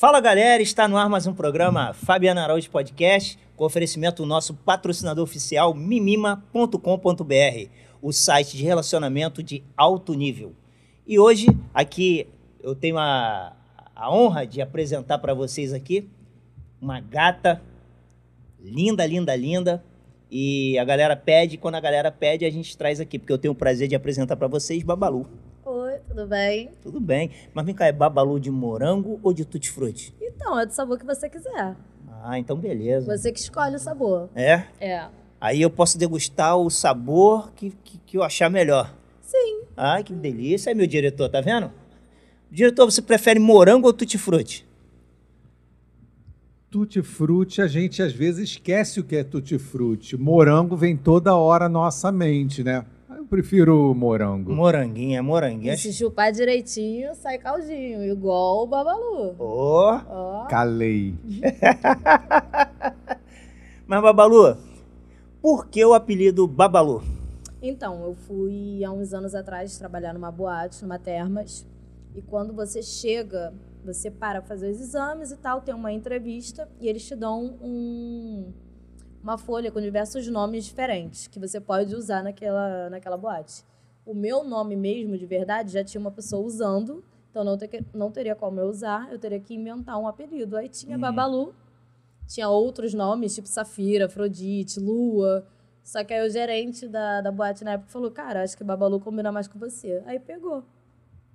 Fala galera, está no ar mais um programa Fabiana Araújo Podcast, com oferecimento do nosso patrocinador oficial mimima.com.br, o site de relacionamento de alto nível. E hoje aqui eu tenho a, a honra de apresentar para vocês aqui uma gata linda, linda, linda. E a galera pede, quando a galera pede, a gente traz aqui, porque eu tenho o prazer de apresentar para vocês Babalu tudo bem? Tudo bem. Mas vem cá, é babalu de morango ou de tutti-frutti? Então, é do sabor que você quiser. Ah, então beleza. Você que escolhe o sabor. É? É. Aí eu posso degustar o sabor que, que, que eu achar melhor. Sim. Ai, que delícia, é meu diretor, tá vendo? Diretor, você prefere morango ou tutti-frutti? Tutti-frutti, a gente às vezes esquece o que é tutti-frutti. Morango vem toda hora à nossa mente, né? prefiro morango. Moranguinha, é moranguinha. E se chupar direitinho, sai caldinho, igual o Babalu. Ô, oh, oh. calei. Mas, Babalu, por que o apelido Babalu? Então, eu fui há uns anos atrás trabalhar numa boate, numa termas, e quando você chega, você para fazer os exames e tal, tem uma entrevista, e eles te dão um uma folha com diversos nomes diferentes que você pode usar naquela, naquela boate. O meu nome mesmo, de verdade, já tinha uma pessoa usando, então não, ter, não teria como eu usar, eu teria que inventar um apelido. Aí tinha uhum. Babalu, tinha outros nomes, tipo Safira, Afrodite, Lua. Só que aí o gerente da, da boate na época falou: Cara, acho que Babalu combina mais com você. Aí pegou.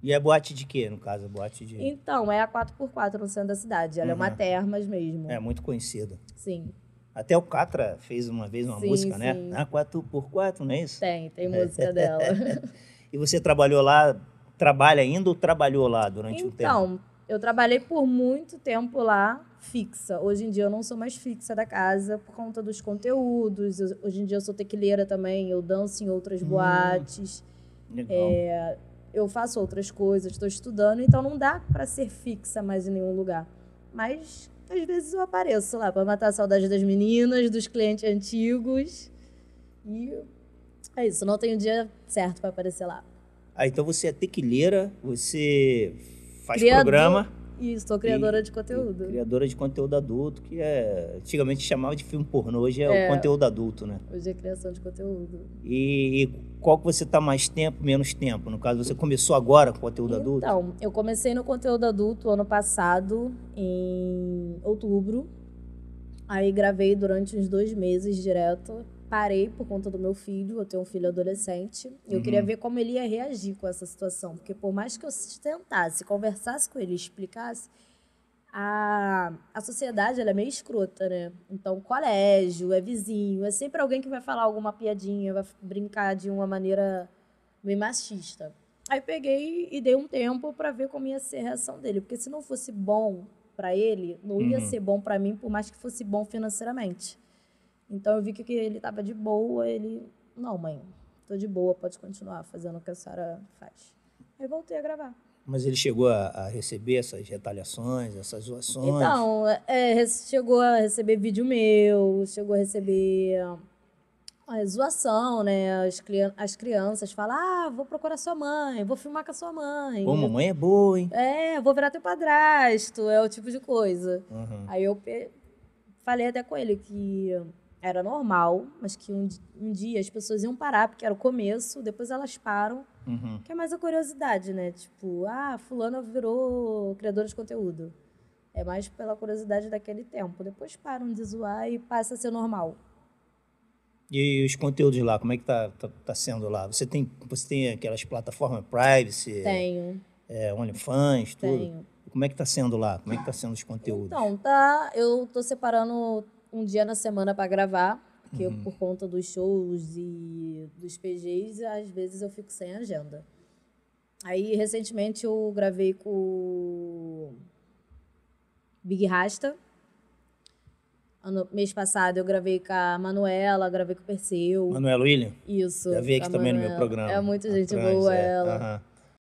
E é boate de quê, no caso? É boate de. Então, é a 4x4 no centro da cidade. Ela uhum. é uma uhum. termas mesmo. É, muito conhecida. Sim. Até o Catra fez uma vez uma sim, música, né? sim. né? Ah, 4x4, não é isso? Tem, tem música dela. e você trabalhou lá, trabalha ainda ou trabalhou lá durante então, um tempo? Então, eu trabalhei por muito tempo lá, fixa. Hoje em dia eu não sou mais fixa da casa por conta dos conteúdos. Eu, hoje em dia eu sou tequileira também, eu danço em outras hum, boates. Legal. É, eu faço outras coisas, estou estudando, então não dá para ser fixa mais em nenhum lugar. Mas às vezes eu apareço lá para matar a saudade das meninas, dos clientes antigos. E é isso, não tem o dia certo para aparecer lá. Ah, então você é tequileira, você faz Criador, programa. Isso, sou criadora e, de conteúdo. Criadora de conteúdo adulto, que é. Antigamente chamava de filme pornô, hoje é, é, o conteúdo adulto, né? Hoje é criação de conteúdo. E, e qual que você está mais tempo, menos tempo? No caso, você começou agora com conteúdo então, adulto? Então, eu comecei no conteúdo adulto ano passado, em outubro. Aí gravei durante uns dois meses direto. Parei por conta do meu filho, eu tenho um filho adolescente. E eu uhum. queria ver como ele ia reagir com essa situação. Porque por mais que eu tentasse, conversasse com ele, explicasse, a, a sociedade ela é meio escrota, né? Então, colégio, é vizinho, é sempre alguém que vai falar alguma piadinha, vai brincar de uma maneira meio machista. Aí peguei e dei um tempo para ver como ia ser a reação dele, porque se não fosse bom para ele, não ia uhum. ser bom para mim, por mais que fosse bom financeiramente. Então eu vi que, ele estava de boa, ele, não, mãe, tô de boa, pode continuar fazendo o que a senhora faz. Aí voltei a gravar. Mas ele chegou a, a receber essas retaliações, essas zoações? Então, é, é chegou a receber vídeo meu, chegou a receber a zoação, né? As, as crianças falam: ah, vou procurar sua mãe, vou filmar com a sua mãe. Pô, mamãe é boa, hein? É, vou virar teu padrasto, é o tipo de coisa. Uhum. Aí eu falei até com ele que era normal, mas que um, um dia as pessoas iam parar, porque era o começo, depois elas param. Uhum. Que é mais a curiosidade, né? Tipo, ah, fulana virou criadora de conteúdo. É mais pela curiosidade daquele tempo. Depois param de zoar e passa a ser normal. E os conteúdos lá, como é que tá, tá, tá sendo lá? Você tem, você tem aquelas plataformas privacy? Tenho. É, OnlyFans, tudo? Tenho. Como é que tá sendo lá? Como é que tá sendo os conteúdos? Então, tá. Eu tô separando um dia na semana para gravar, porque uhum. eu, por conta dos shows e dos PGs, às vezes eu fico sem agenda. Aí, recentemente, eu gravei com Big Rasta, Ano, mês passado eu gravei com a Manuela, gravei com o Perseu. Manuela William? Isso. Já vi aqui também Manuela. no meu programa. É muita gente boa é. ela.